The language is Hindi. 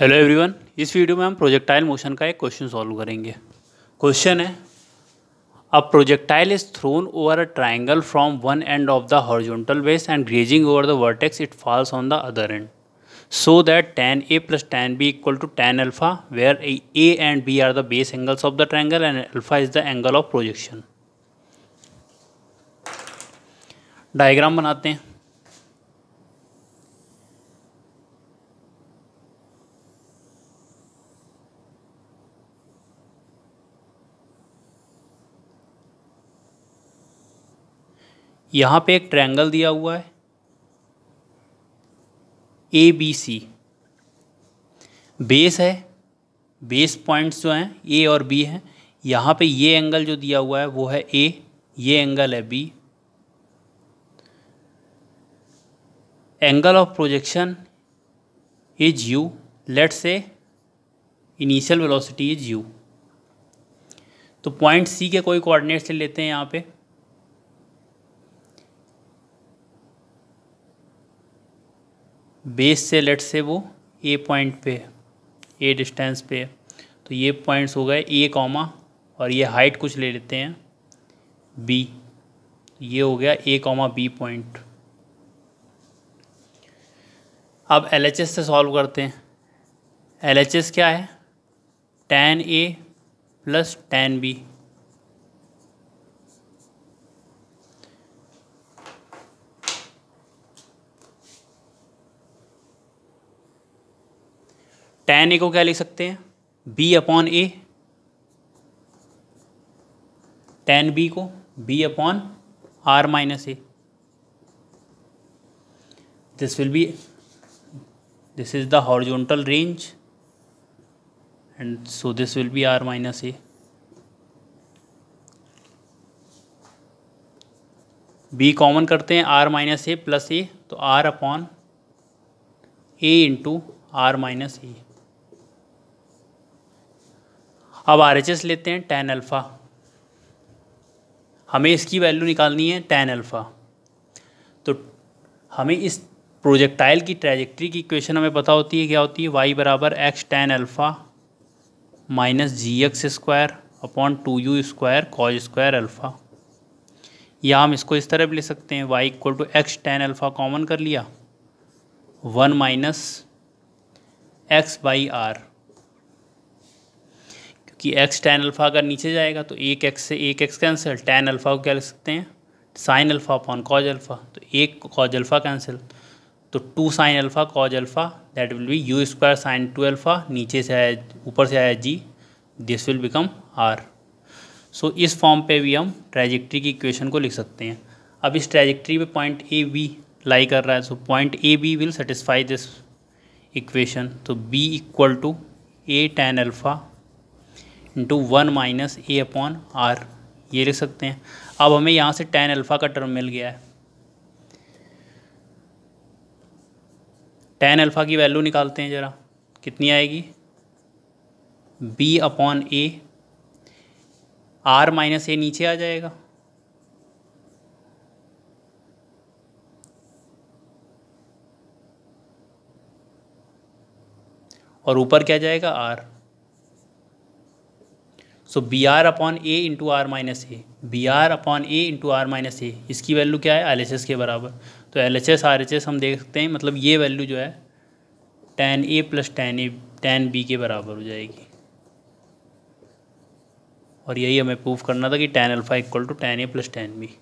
हेलो एवरीवन इस वीडियो में हम प्रोजेक्टाइल मोशन का एक क्वेश्चन सॉल्व करेंगे क्वेश्चन है a projectile is thrown over a triangle from one end of the horizontal base and grazing over the vertex it falls on the other end so that tan A plus tan B equal to tan alpha where A and B are the base angles of the triangle and alpha is the angle of projection diagram बनाते हैं यहाँ पे एक ट्रायंगल दिया हुआ है ए बी सी बेस है बेस पॉइंट्स जो हैं ए और बी हैं यहाँ पे ये एंगल जो दिया हुआ है वो है ए ये एंगल है B angle of projection is U let say initial velocity is U तो पॉइंट सी के कोई कोऑर्डिनेट्स ले लेते हैं यहाँ पे बेस से लेट से वो ए पॉइंट पे ए डिस्टेंस पे तो ये पॉइंट्स हो गए ए कॉमा और ये हाइट कुछ ले लेते हैं बी ये हो गया ए कॉमा बी पॉइंट अब एल एच एस से सॉल्व करते हैं एल एच एस क्या है tan A plus tan B tan A को क्या लिख सकते हैं B upon A tan B को B upon R minus A this will be this is the horizontal range and so this will be R minus A B common करते हैं R minus A plus A तो are upon A into R minus A अब आर एच एस लेते हैं टेन अल्फ़ा हमें इसकी वैल्यू निकालनी है टेन अल्फ़ा तो हमें इस प्रोजेक्टाइल की ट्रैजेक्ट्री की इक्वेशन हमें पता होती है क्या होती है वाई बराबर X tan alpha minus G X square upon two U square cos square alpha या हम इसको इस तरह भी ले सकते हैं Y equal to X tan alpha common कर लिया one minus X by R कि एक्स टेन अल्फ़ा अगर नीचे जाएगा तो एक एक्स से एक एक्स कैंसिल टेन अल्फ़ा को क्या लिख सकते हैं sine alpha upon cos alpha तो एक कॉज अल्फ़ा कैंसिल तो two sine alpha cos alpha that will be U square sine two alpha नीचे से आया ऊपर से आया G this will become R so इस फॉर्म पे भी हम ट्रैजेक्ट्री की इक्वेशन को लिख सकते हैं अब इस ट्रैजेक्ट्री पे पॉइंट ए बी लाई कर रहा है so point A B will satisfy this equation तो B equal to A tan alpha into one minus A upon R ये लिख सकते हैं अब हमें यहाँ से टेन अल्फ़ा का टर्म मिल गया है टेन अल्फ़ा की वैल्यू निकालते हैं ज़रा कितनी आएगी B upon A R minus A नीचे आ जाएगा और ऊपर क्या जाएगा R so B R upon A into R minus A B R upon A into R minus A इसकी वैल्यू क्या है एल एच एस के बराबर तो L H S R H S हम देखते हैं मतलब ये वैल्यू जो है tan A plus tan A tan B के बराबर हो जाएगी और यही हमें प्रूफ करना था कि tan alpha equal to tan A plus tan B